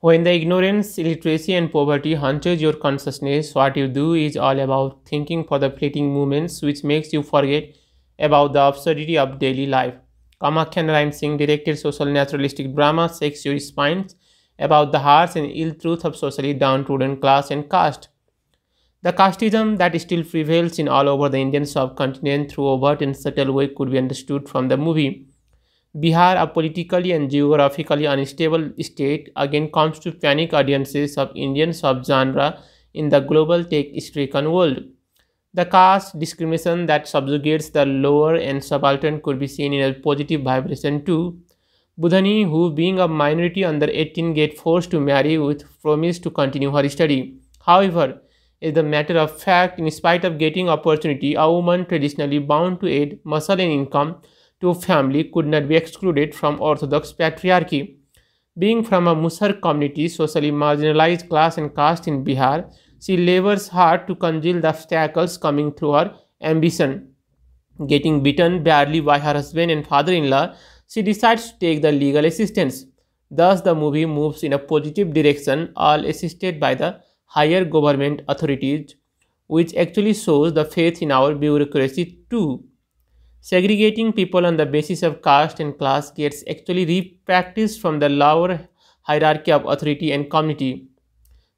When the ignorance, illiteracy, and poverty haunts your consciousness, what you do is all about thinking for the fleeting moments which makes you forget about the absurdity of daily life. Kamakya Narayan Singh directed social naturalistic drama Sex Your Spines about the harsh and ill truth of socially downtrodden class and caste. The casteism that still prevails in all over the Indian subcontinent through overt and subtle way could be understood from the movie. Bihar, a politically and geographically unstable state, again comes to panic audiences of Indian subgenre in the global tech-stricken world. The caste discrimination that subjugates the lower and subaltern could be seen in a positive vibration too. Budhani, who being a minority under 18 get forced to marry with promise to continue her study. However, is the matter of fact, in spite of getting opportunity, a woman traditionally bound to aid, muscle and income to family could not be excluded from Orthodox patriarchy. Being from a Musar community, socially marginalized class and caste in Bihar, she labors hard to conceal the obstacles coming through her ambition. Getting beaten badly by her husband and father in law, she decides to take the legal assistance. Thus, the movie moves in a positive direction, all assisted by the higher government authorities, which actually shows the faith in our bureaucracy too. Segregating people on the basis of caste and class gets actually repracticed from the lower hierarchy of authority and community.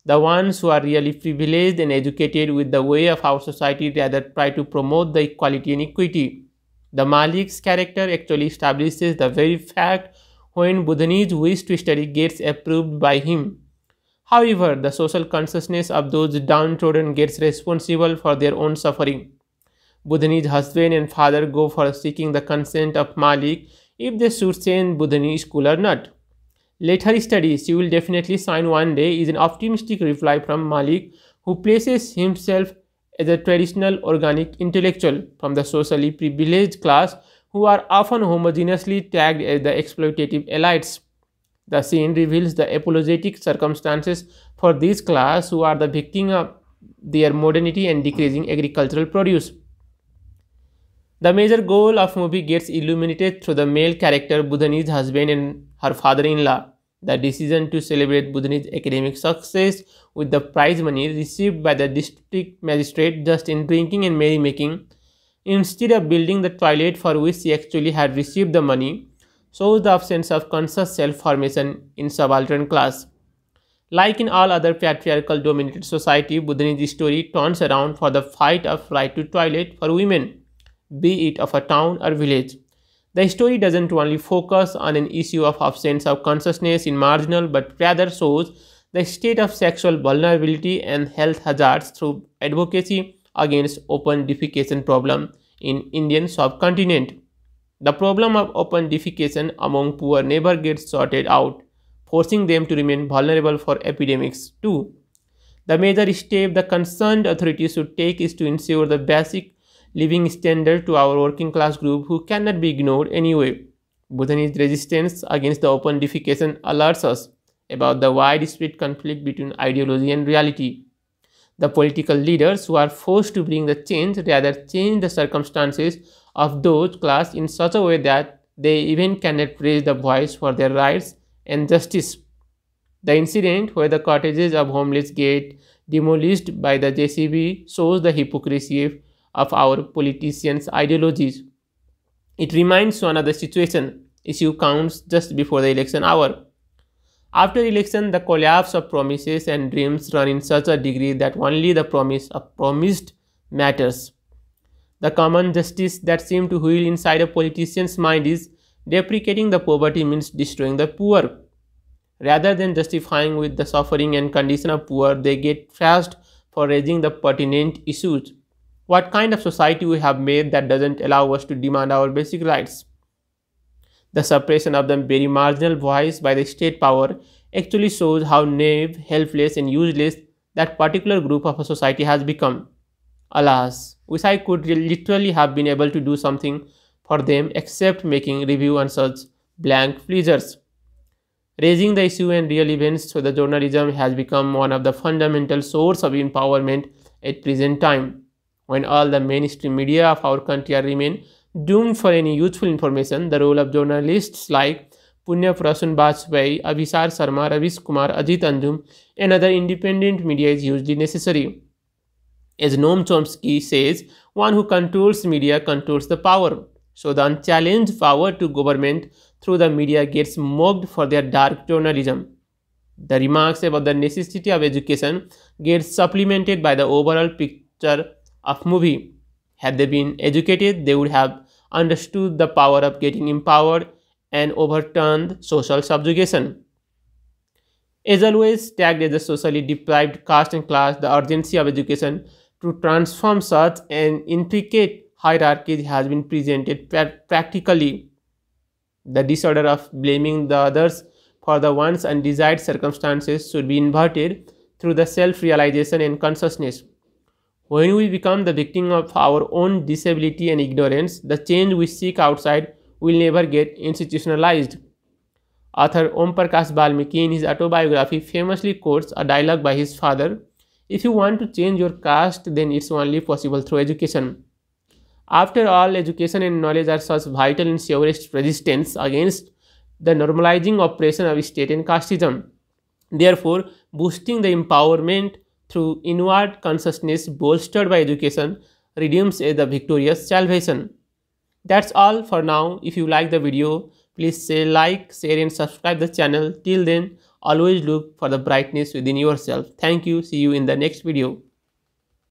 The ones who are really privileged and educated with the way of our society rather try to promote the equality and equity. The Malik's character actually establishes the very fact when Buddhanese wish to study gets approved by him. However, the social consciousness of those downtrodden gets responsible for their own suffering. Budhani's husband and father go for seeking the consent of Malik if they should send Budhani school or not. Let her study, she will definitely sign one day is an optimistic reply from Malik who places himself as a traditional organic intellectual from the socially privileged class who are often homogeneously tagged as the exploitative elites. The scene reveals the apologetic circumstances for this class who are the victim of their modernity and decreasing agricultural produce. The major goal of movie gets illuminated through the male character Budhani's husband and her father-in-law. The decision to celebrate Budhani's academic success with the prize money received by the district magistrate just in drinking and merrymaking, instead of building the toilet for which she actually had received the money, shows the absence of conscious self-formation in subaltern class. Like in all other patriarchal dominated society, Budhani's story turns around for the fight of right to toilet for women be it of a town or village. The story doesn't only focus on an issue of absence of consciousness in marginal but rather shows the state of sexual vulnerability and health hazards through advocacy against open defecation problem in Indian subcontinent. The problem of open defecation among poor never gets sorted out, forcing them to remain vulnerable for epidemics too. The major step the concerned authorities should take is to ensure the basic living standard to our working class group who cannot be ignored anyway. Bhutanese resistance against the open defecation alerts us about the widespread conflict between ideology and reality. The political leaders who are forced to bring the change rather change the circumstances of those class in such a way that they even cannot raise the voice for their rights and justice. The incident where the cottages of homeless get demolished by the JCB shows the hypocrisy of our politicians' ideologies. It reminds one of the situation issue counts just before the election hour. After election, the collapse of promises and dreams run in such a degree that only the promise of promised matters. The common justice that seems to wheel inside a politician's mind is deprecating the poverty means destroying the poor. Rather than justifying with the suffering and condition of poor, they get thrashed for raising the pertinent issues. What kind of society we have made that doesn't allow us to demand our basic rights? The suppression of the very marginal voice by the state power actually shows how naive, helpless, and useless that particular group of a society has become. Alas, wish I could literally have been able to do something for them except making review and such blank pleasures. Raising the issue and real events so the journalism has become one of the fundamental source of empowerment at present time when all the mainstream media of our country are remain doomed for any useful information, the role of journalists like Punya Prasun Bajpayee, Abhisar Sharma, Ravish Kumar, Ajit Anjum, and other independent media is hugely necessary. As Noam Chomsky says, one who controls media controls the power. So the unchallenged power to government through the media gets mocked for their dark journalism. The remarks about the necessity of education get supplemented by the overall picture of movie. Had they been educated, they would have understood the power of getting empowered and overturned social subjugation. As always, tagged as a socially deprived caste and class, the urgency of education to transform such an intricate hierarchy has been presented practically. The disorder of blaming the others for the one's undesired circumstances should be inverted through the self realization and consciousness. When we become the victim of our own disability and ignorance, the change we seek outside will never get institutionalized. Author Om Prakash Balmiki in his autobiography famously quotes a dialogue by his father, If you want to change your caste, then it's only possible through education. After all, education and knowledge are such vital and surest resistance against the normalizing oppression of state and casteism. Therefore, boosting the empowerment through inward consciousness bolstered by education redeems as the victorious salvation. That's all for now. If you like the video, please say like, share and subscribe the channel. Till then, always look for the brightness within yourself. Thank you. See you in the next video.